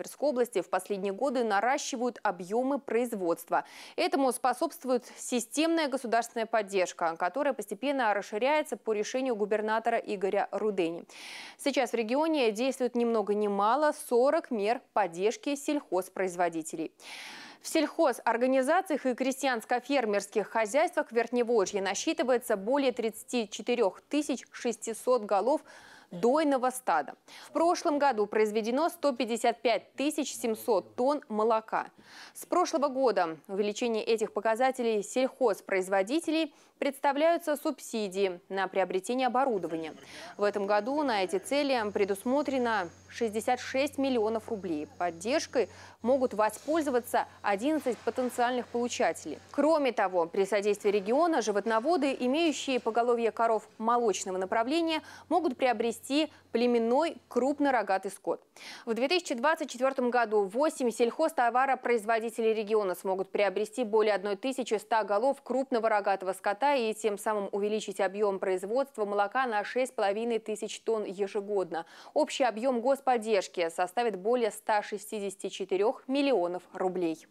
Тверской области в последние годы наращивают объемы производства. Этому способствует системная государственная поддержка, которая постепенно расширяется по решению губернатора Игоря Рудени. Сейчас в регионе действует ни много ни мало 40 мер поддержки сельхозпроизводителей. В сельхозорганизациях и крестьянско-фермерских хозяйствах Верхневолжья насчитывается более 34 600 голов дойного стада. В прошлом году произведено 155 700 тонн молока. С прошлого года увеличение этих показателей сельхозпроизводителей представляются субсидии на приобретение оборудования. В этом году на эти цели предусмотрено 66 миллионов рублей. Поддержкой могут воспользоваться 11 потенциальных получателей. Кроме того, при содействии региона животноводы, имеющие поголовье коров молочного направления, могут приобрести племенной крупнорогатый скот. В 2024 году 8 сельхозтоваропроизводителей региона смогут приобрести более 1100 голов крупного рогатого скота и тем самым увеличить объем производства молока на 6,5 тысяч тонн ежегодно. Общий объем господдержки составит более 164 миллионов рублей.